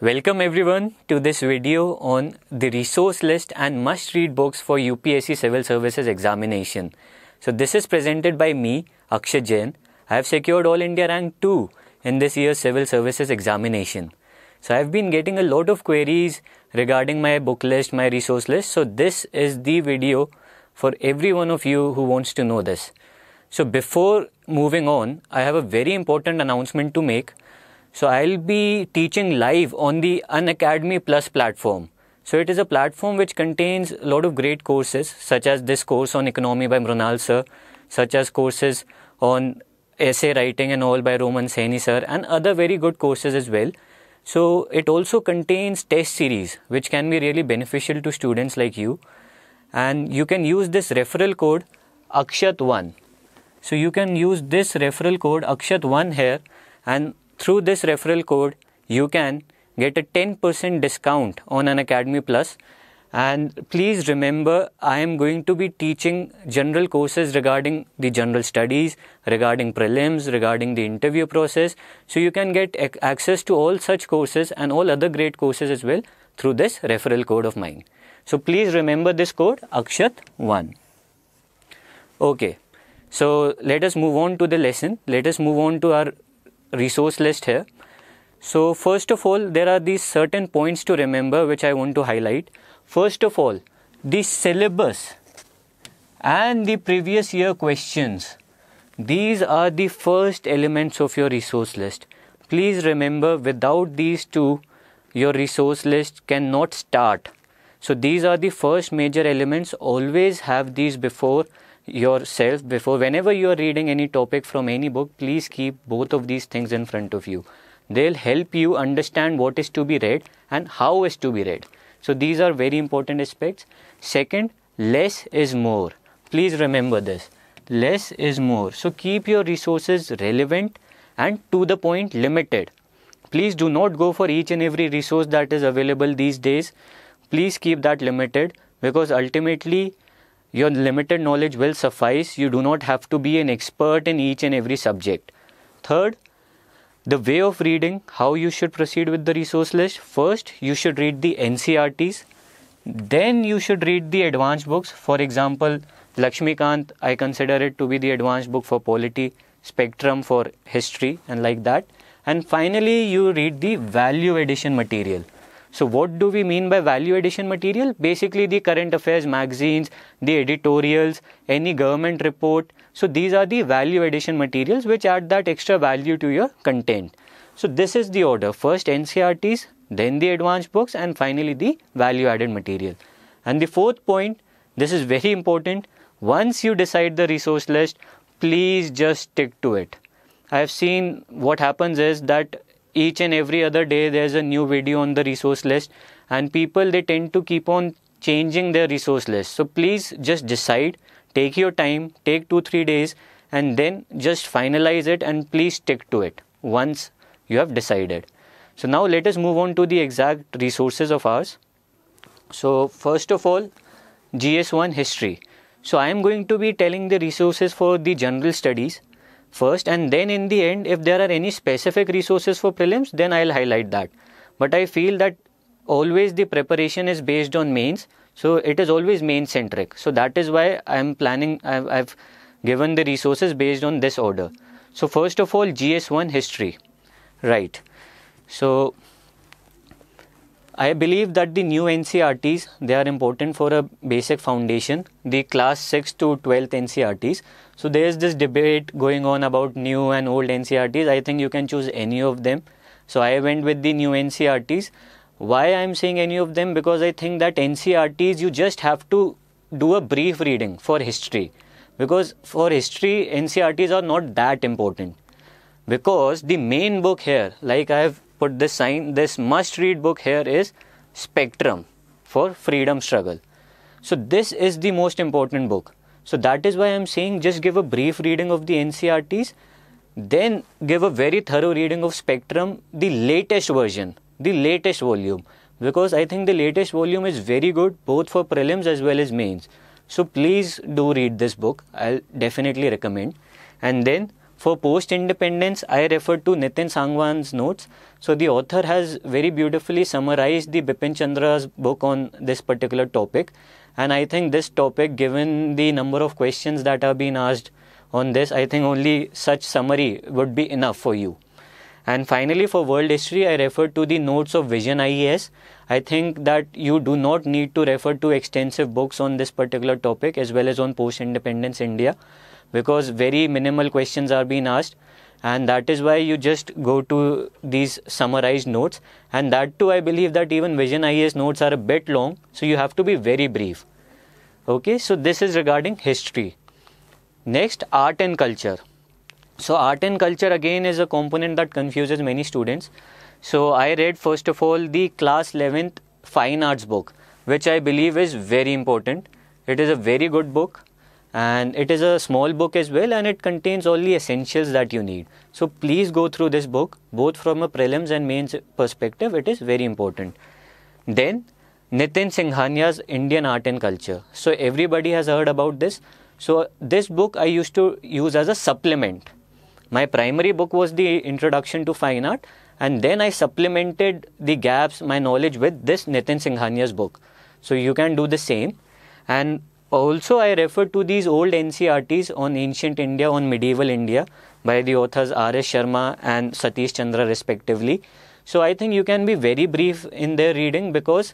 Welcome everyone to this video on the resource list and must read books for UPSC Civil Services examination. So this is presented by me, Akshay Jain. I have secured All India rank 2 in this year's Civil Services examination. So I've been getting a lot of queries regarding my book list, my resource list. So this is the video for every one of you who wants to know this. So before moving on, I have a very important announcement to make. So I'll be teaching live on the Unacademy Plus platform. So it is a platform which contains a lot of great courses, such as this course on economy by Mrunal sir, such as courses on essay writing and all by Roman Saini sir, and other very good courses as well. So it also contains test series, which can be really beneficial to students like you. And you can use this referral code Akshat1. So you can use this referral code Akshat1 here and through this referral code, you can get a 10% discount on an Academy Plus. And please remember, I am going to be teaching general courses regarding the general studies, regarding prelims, regarding the interview process. So you can get access to all such courses and all other great courses as well through this referral code of mine. So please remember this code Akshat1. Okay, so let us move on to the lesson. Let us move on to our resource list here. So first of all, there are these certain points to remember which I want to highlight. First of all, the syllabus and the previous year questions. These are the first elements of your resource list. Please remember without these two, your resource list cannot start. So these are the first major elements. Always have these before yourself before whenever you are reading any topic from any book please keep both of these things in front of you they'll help you understand what is to be read and how is to be read so these are very important aspects second less is more please remember this less is more so keep your resources relevant and to the point limited please do not go for each and every resource that is available these days please keep that limited because ultimately your limited knowledge will suffice. You do not have to be an expert in each and every subject. Third, the way of reading, how you should proceed with the resource list. First, you should read the NCRTs. Then you should read the advanced books. For example, Lakshmikant, I consider it to be the advanced book for polity, Spectrum for history, and like that. And finally, you read the value addition material so, what do we mean by value addition material? Basically, the current affairs magazines, the editorials, any government report. So, these are the value addition materials which add that extra value to your content. So, this is the order first NCRTs, then the advanced books, and finally the value added material. And the fourth point, this is very important. Once you decide the resource list, please just stick to it. I have seen what happens is that each and every other day there's a new video on the resource list and people they tend to keep on changing their resource list so please just decide take your time take 2 3 days and then just finalize it and please stick to it once you have decided so now let us move on to the exact resources of ours so first of all gs1 history so i am going to be telling the resources for the general studies first and then in the end if there are any specific resources for prelims then I'll highlight that. But I feel that always the preparation is based on mains so it is always main centric. So that is why I'm planning I've, I've given the resources based on this order. So first of all GS1 history. Right. So I believe that the new NCRTs they are important for a basic foundation the class 6 to 12th NCRTs so there is this debate going on about new and old NCRTs. I think you can choose any of them. So I went with the new NCRTs. Why I'm saying any of them? Because I think that NCRTs you just have to do a brief reading for history. Because for history, NCRTs are not that important. Because the main book here, like I have put this sign, this must read book here is Spectrum for Freedom Struggle. So this is the most important book so that is why I'm saying just give a brief reading of the NCRTs, then give a very thorough reading of Spectrum, the latest version, the latest volume, because I think the latest volume is very good both for prelims as well as mains. So please do read this book. I'll definitely recommend. And then for post independence, I refer to Nitin Sangwan's notes. So the author has very beautifully summarized the Bipin Chandra's book on this particular topic. And I think this topic, given the number of questions that have been asked on this, I think only such summary would be enough for you. And finally, for world history, I refer to the notes of Vision IES. I think that you do not need to refer to extensive books on this particular topic as well as on post independence India because very minimal questions are being asked and that is why you just go to these summarized notes and that too i believe that even vision is notes are a bit long so you have to be very brief okay so this is regarding history next art and culture so art and culture again is a component that confuses many students so i read first of all the class 11th fine arts book which i believe is very important it is a very good book and it is a small book as well and it contains all the essentials that you need so please go through this book both from a prelims and mains perspective it is very important then nitin singhania's indian art and culture so everybody has heard about this so this book i used to use as a supplement my primary book was the introduction to fine art and then i supplemented the gaps my knowledge with this nitin singhania's book so you can do the same and also, I refer to these old NCRTs on ancient India, on medieval India by the authors R.S. Sharma and Satish Chandra, respectively. So, I think you can be very brief in their reading because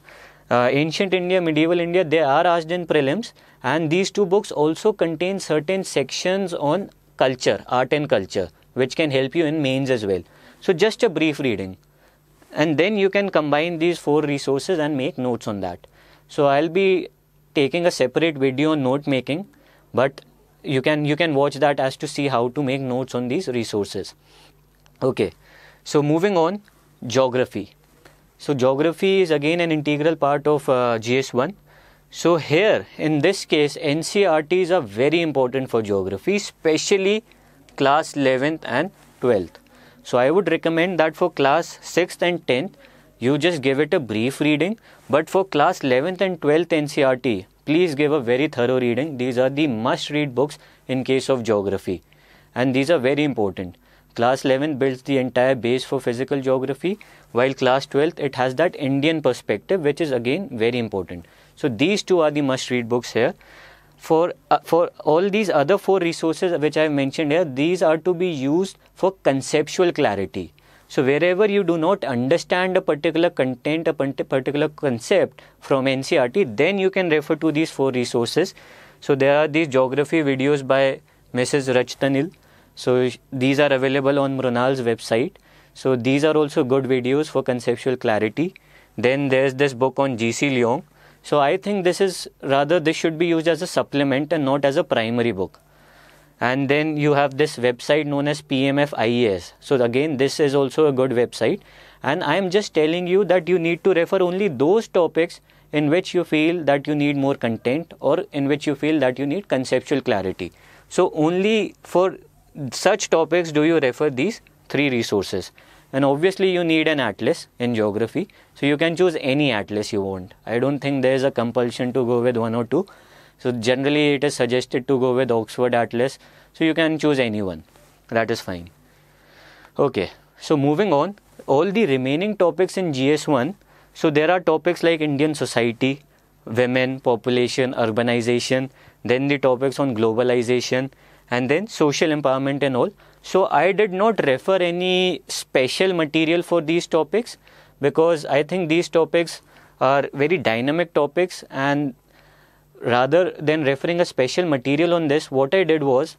uh, ancient India, medieval India, they are asked in prelims, and these two books also contain certain sections on culture, art and culture, which can help you in mains as well. So, just a brief reading, and then you can combine these four resources and make notes on that. So, I'll be taking a separate video on note making but you can you can watch that as to see how to make notes on these resources okay so moving on geography so geography is again an integral part of uh, gs1 so here in this case ncrts are very important for geography especially class 11th and 12th so i would recommend that for class 6th and 10th you just give it a brief reading. But for class 11th and 12th NCRT, please give a very thorough reading. These are the must read books in case of geography, and these are very important. Class 11 builds the entire base for physical geography, while class 12 it has that Indian perspective, which is again very important. So these two are the must-read books here. For uh, for all these other four resources which I have mentioned here, these are to be used for conceptual clarity. So wherever you do not understand a particular content, a particular concept from NCRT, then you can refer to these four resources. So there are these geography videos by Mrs. Rajtanil. So these are available on Mrunal's website. So these are also good videos for conceptual clarity. Then there's this book on G.C. Leong. So I think this is rather this should be used as a supplement and not as a primary book and then you have this website known as PMF IES. So again, this is also a good website, and I am just telling you that you need to refer only those topics in which you feel that you need more content or in which you feel that you need conceptual clarity. So only for such topics do you refer these three resources. And obviously you need an atlas in geography. So you can choose any atlas you want. I don't think there is a compulsion to go with one or two. So generally it is suggested to go with Oxford Atlas. So you can choose anyone. That is fine. Okay. So moving on, all the remaining topics in GS1. So there are topics like Indian society, women, population, urbanization, then the topics on globalization and then social empowerment and all. So I did not refer any special material for these topics because I think these topics are very dynamic topics and rather than referring a special material on this, what I did was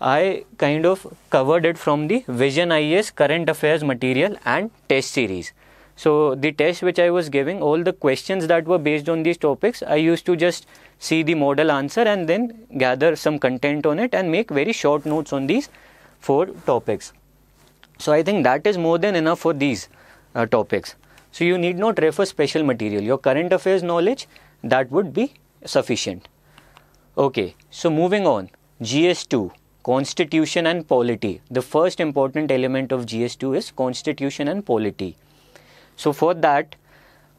I kind of covered it from the Vision is current affairs material and test series. So, the test which I was giving, all the questions that were based on these topics, I used to just see the model answer and then gather some content on it and make very short notes on these four topics. So, I think that is more than enough for these uh, topics. So, you need not refer special material. Your current affairs knowledge that would be sufficient. Okay, so moving on, GS2, Constitution and Polity. The first important element of GS2 is Constitution and Polity. So for that,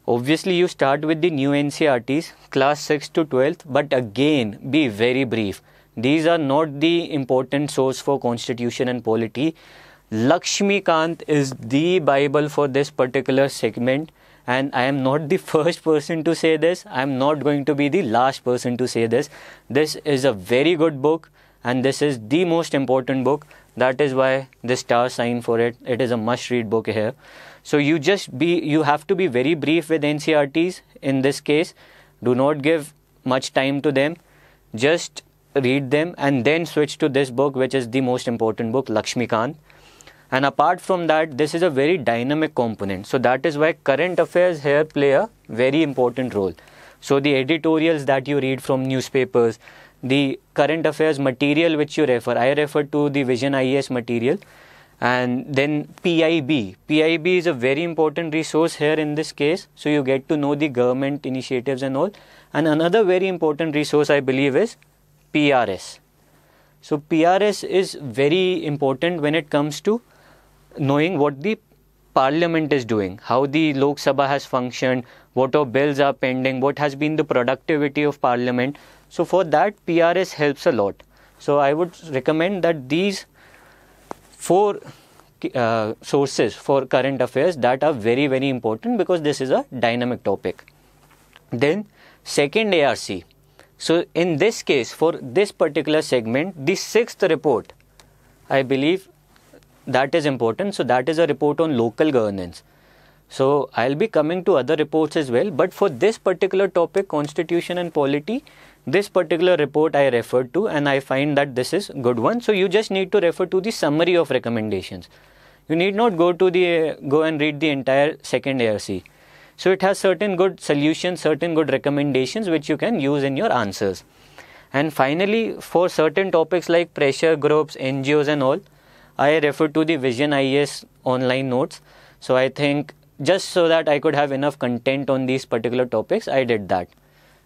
obviously you start with the new NCRTs, class 6 to 12th, but again, be very brief. These are not the important source for Constitution and Polity. Lakshmi Kant is the Bible for this particular segment and I am not the first person to say this. I am not going to be the last person to say this. This is a very good book, and this is the most important book. That is why the star sign for it. It is a must-read book here. So you just be you have to be very brief with NCRTs in this case. Do not give much time to them. Just read them and then switch to this book, which is the most important book, Lakshmikant and apart from that this is a very dynamic component so that is why current affairs here play a very important role so the editorials that you read from newspapers the current affairs material which you refer i refer to the vision ies material and then PIB. PIB is a very important resource here in this case. So you get to know the government initiatives and all. And another very important resource I believe is PRS. So PRS is very important when it comes to knowing what the parliament is doing, how the Lok Sabha has functioned, what our bills are pending, what has been the productivity of parliament. So for that, PRS helps a lot. So I would recommend that these four uh, sources for current affairs that are very very important because this is a dynamic topic. Then second ARC. So in this case, for this particular segment, the sixth report, I believe that is important. So that is a report on local governance. So I'll be coming to other reports as well, but for this particular topic, constitution and polity, this particular report I referred to and I find that this is good one. So you just need to refer to the summary of recommendations. You need not go to the go and read the entire second ARC. So it has certain good solutions, certain good recommendations which you can use in your answers. And finally, for certain topics like pressure groups, NGOs and all, I refer to the Vision IES online notes. So I think just so that I could have enough content on these particular topics, I did that.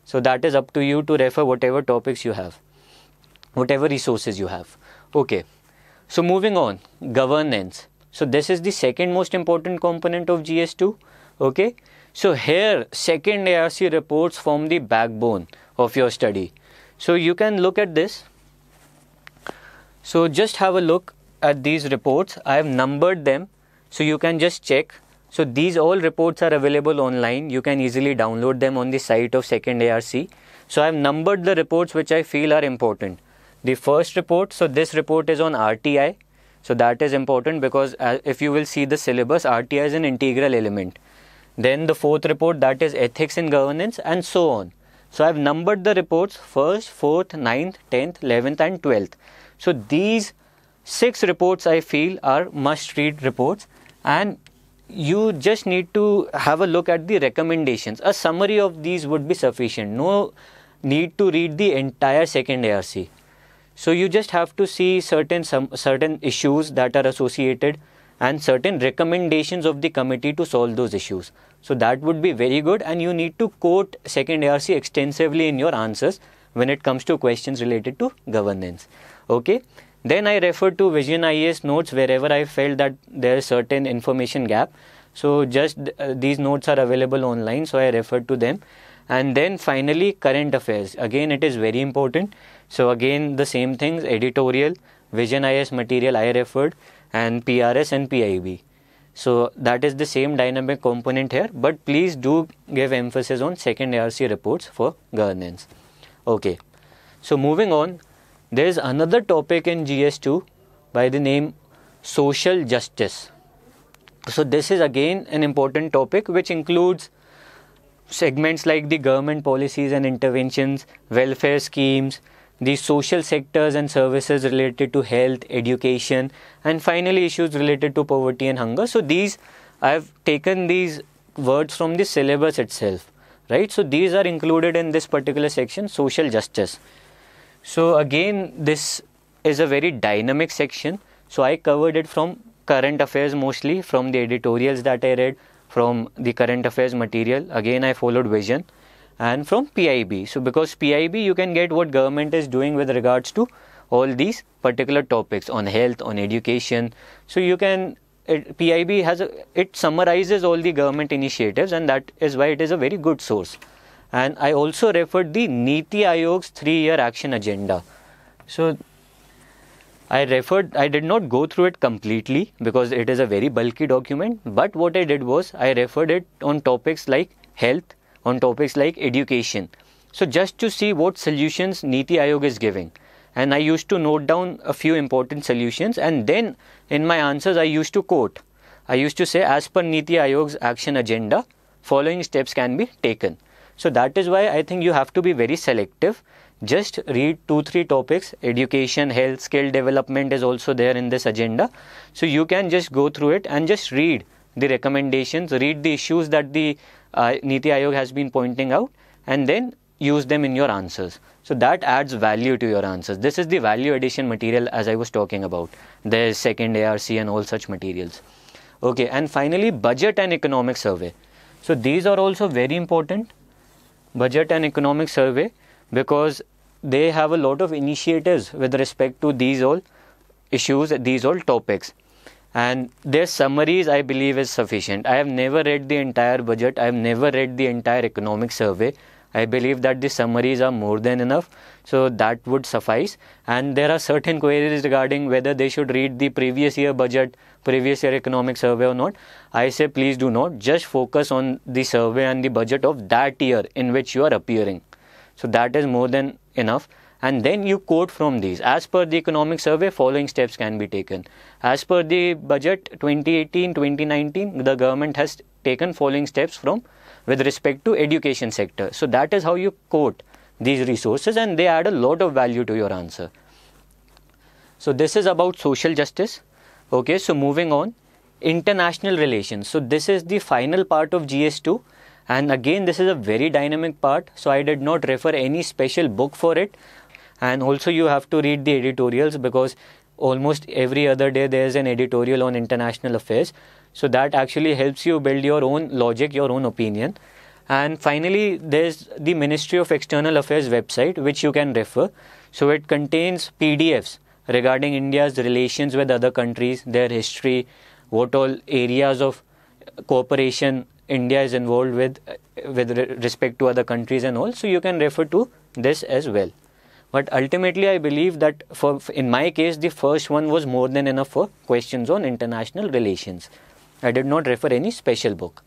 So that is up to you to refer whatever topics you have, whatever resources you have. Okay. So moving on, governance. So this is the second most important component of GS2. Okay. So here, second ARC reports form the backbone of your study. So you can look at this. So just have a look at these reports. I have numbered them so you can just check. So these all reports are available online. You can easily download them on the site of Second ARC. So I have numbered the reports which I feel are important. The first report, so this report is on RTI. So that is important because uh, if you will see the syllabus, RTI is an integral element. Then the fourth report that is ethics and governance and so on. So I've numbered the reports first, fourth, ninth, tenth, eleventh, and twelfth. So these six reports I feel are must read reports and you just need to have a look at the recommendations. A summary of these would be sufficient. No need to read the entire second ARC. So you just have to see certain some certain issues that are associated and certain recommendations of the committee to solve those issues. So that would be very good and you need to quote second ARC extensively in your answers when it comes to questions related to governance. Okay. Then I refer to Vision IES notes wherever I felt that there is certain information gap. So just uh, these notes are available online, so I refer to them. And then finally, current affairs. Again, it is very important. So again, the same things: editorial, Vision IS material I referred, and PRS and PIB. So that is the same dynamic component here. But please do give emphasis on second ARC reports for governance. Okay. So moving on, there is another topic in GS2 by the name social justice. So, this is again an important topic which includes segments like the government policies and interventions, welfare schemes, the social sectors and services related to health, education, and finally issues related to poverty and hunger. So, these I have taken these words from the syllabus itself, right? So, these are included in this particular section social justice. So again, this is a very dynamic section. So I covered it from current affairs mostly, from the editorials that I read, from the current affairs material. Again, I followed vision and from PIB. So because PIB, you can get what government is doing with regards to all these particular topics on health, on education. So you can it, PIB has a, it summarizes all the government initiatives, and that is why it is a very good source and I also referred the Niti Ayog's three-year action agenda. So I referred, I did not go through it completely because it is a very bulky document. But what I did was I referred it on topics like health, on topics like education. So just to see what solutions Niti Ayog is giving. And I used to note down a few important solutions and then in my answers I used to quote. I used to say, as per Niti Ayog's action agenda, following steps can be taken. So that is why I think you have to be very selective. Just read two, three topics. Education, health, skill development is also there in this agenda. So you can just go through it and just read the recommendations, read the issues that the uh, Niti Aayog has been pointing out, and then use them in your answers. So that adds value to your answers. This is the value addition material as I was talking about. There's second ARC and all such materials. Okay, and finally, budget and economic survey. So these are also very important budget and economic survey because they have a lot of initiatives with respect to these all issues these all topics and their summaries i believe is sufficient i have never read the entire budget i have never read the entire economic survey I believe that the summaries are more than enough, so that would suffice. And there are certain queries regarding whether they should read the previous year budget, previous year economic survey or not. I say please do not, just focus on the survey and the budget of that year in which you are appearing. So that is more than enough. And then you quote from these. As per the economic survey, following steps can be taken. As per the budget 2018 2019, the government has taken following steps from with respect to education sector. So that is how you quote these resources and they add a lot of value to your answer. So this is about social justice. Okay, so moving on, international relations. So this is the final part of GS2 and again this is a very dynamic part. So I did not refer any special book for it and also you have to read the editorials because almost every other day there's an editorial on international affairs. So that actually helps you build your own logic, your own opinion. And finally, there's the Ministry of External Affairs website, which you can refer. So it contains PDFs regarding India's relations with other countries, their history, what all areas of cooperation India is involved with, with respect to other countries and all. So you can refer to this as well. But ultimately, I believe that for, in my case, the first one was more than enough for questions on international relations. I did not refer any special book.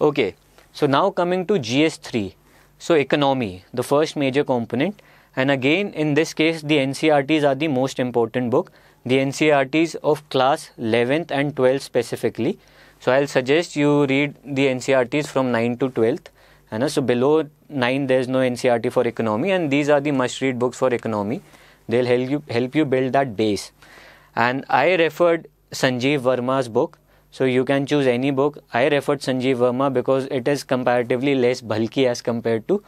Okay, so now coming to GS3. So, economy, the first major component. And again, in this case, the NCRTs are the most important book. The NCRTs of class 11th and 12th specifically. So, I'll suggest you read the NCRTs from 9 to 12th. And uh, so, below 9 there's no ncrt for economy and these are the must read books for economy they'll help you help you build that base and i referred sanjeev verma's book so you can choose any book i referred sanjeev verma because it is comparatively less bulky as compared to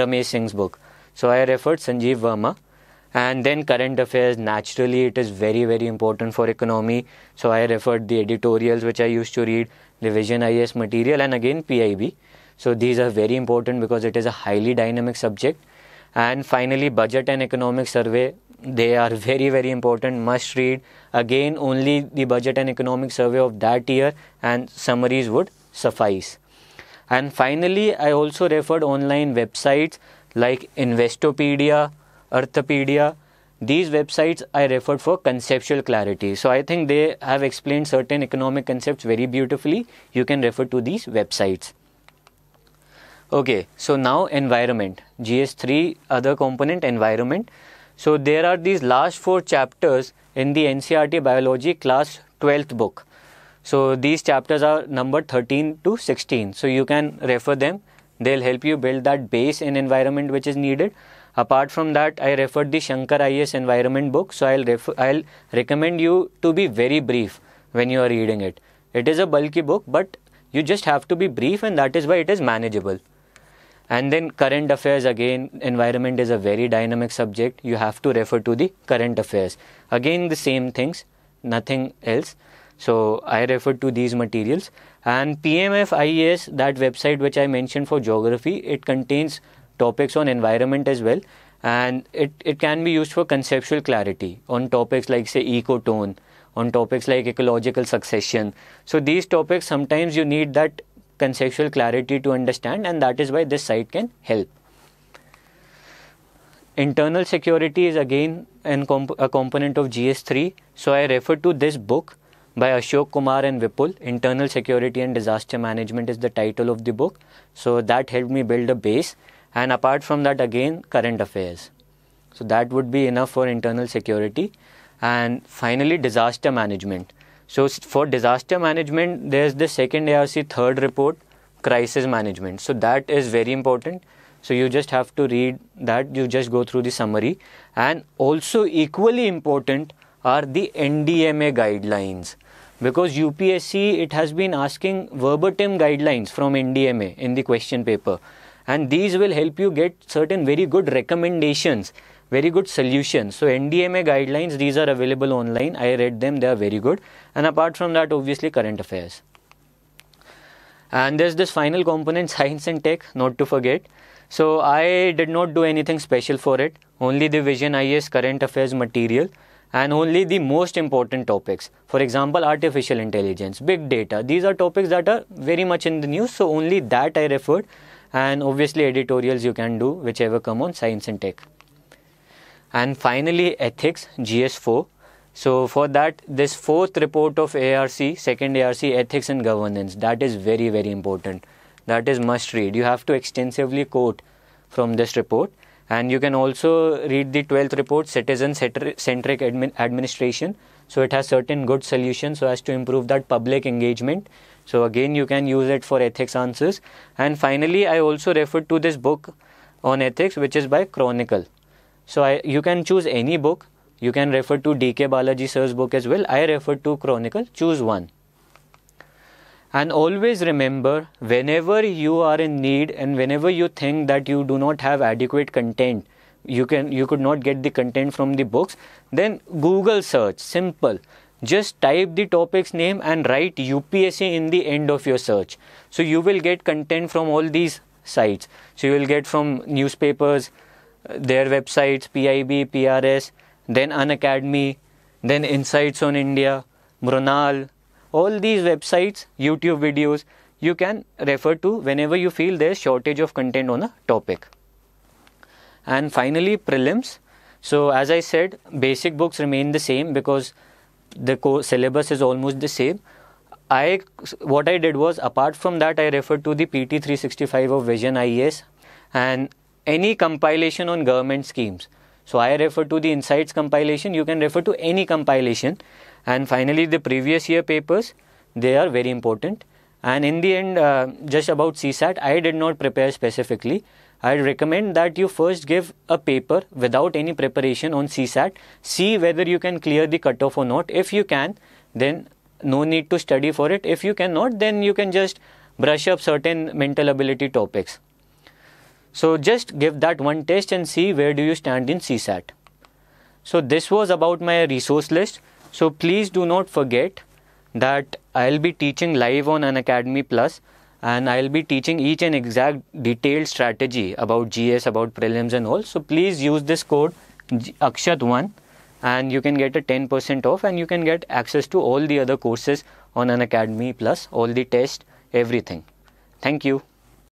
ramesh singh's book so i referred sanjeev verma and then current affairs naturally it is very very important for economy so i referred the editorials which i used to read the vision is material and again pib so these are very important because it is a highly dynamic subject. And finally, budget and economic survey. They are very, very important, must read. Again, only the budget and economic survey of that year and summaries would suffice. And finally, I also referred online websites like Investopedia, Earthopedia. These websites I referred for conceptual clarity. So I think they have explained certain economic concepts very beautifully. You can refer to these websites. Okay, so now environment, GS3 other component environment. So there are these last four chapters in the NCRT biology class 12th book. So these chapters are numbered 13 to 16. So you can refer them. They'll help you build that base in environment which is needed. Apart from that, I referred the Shankar IS environment book. So I'll refer, I'll recommend you to be very brief when you are reading it. It is a bulky book, but you just have to be brief, and that is why it is manageable. And then current affairs again, environment is a very dynamic subject. You have to refer to the current affairs. Again, the same things, nothing else. So I refer to these materials. And PMF IES, that website which I mentioned for geography, it contains topics on environment as well. And it, it can be used for conceptual clarity on topics like, say, ecotone, on topics like ecological succession. So these topics, sometimes you need that conceptual clarity to understand, and that is why this site can help. Internal security is again comp- a component of GS3, so I refer to this book by Ashok Kumar and Vipul. Internal Security and Disaster Management is the title of the book, so that helped me build a base. And apart from that, again, current affairs. So that would be enough for internal security. And finally, disaster management. So for disaster management, there's the second ARC third report, crisis management. So that is very important. So you just have to read that. You just go through the summary, and also equally important are the NDMA guidelines because UPSC it has been asking verbatim guidelines from NDMA in the question paper and these will help you get certain very good recommendations very good solution. So NDMA guidelines, these are available online. I read them, they are very good. And apart from that, obviously current affairs. And there's this final component, science and tech, not to forget. So I did not do anything special for it. Only the Vision IS current affairs material and only the most important topics. For example, artificial intelligence, big data. These are topics that are very much in the news. So only that I referred. And obviously editorials you can do whichever come on science and tech and finally ethics GS4. So for that, this fourth report of ARC, second ARC, ethics and governance, that is very very important. That is must read. You have to extensively quote from this report, and you can also read the twelfth report, citizen centric administration. So it has certain good solutions so as to improve that public engagement. So again, you can use it for ethics answers. And finally, I also referred to this book on ethics, which is by Chronicle. So I, you can choose any book. You can refer to D.K. Balaji sir's book as well. I refer to Chronicle. Choose one. And always remember whenever you are in need and whenever you think that you do not have adequate content, you can you could not get the content from the books, then Google search. Simple. Just type the topic's name and write UPSC in the end of your search. So you will get content from all these sites. So you will get from newspapers, their websites PIB, PRS, then Unacademy, then Insights on India, Brunal, all these websites, YouTube videos, you can refer to whenever you feel there's shortage of content on a topic. And finally, prelims. So, as I said, basic books remain the same because the co- syllabus is almost the same. I what I did was apart from that I referred to the PT 365 of Vision IES and any compilation on government schemes. So I refer to the insights compilation, you can refer to any compilation. And finally, the previous year papers, they are very important. And in the end, uh, just about CSAT, I did not prepare specifically. I recommend that you first give a paper without any preparation on CSAT. See whether you can clear the cutoff or not. If you can, then no need to study for it. If you cannot, then you can just brush up certain mental ability topics. So just give that one test and see where do you stand in CSAT. So this was about my resource list. So please do not forget that I'll be teaching live on an Academy Plus and I'll be teaching each and exact detailed strategy about GS, about prelims and all. So please use this code Akshat1 and you can get a 10% off and you can get access to all the other courses on an Academy Plus, all the tests, everything. Thank you.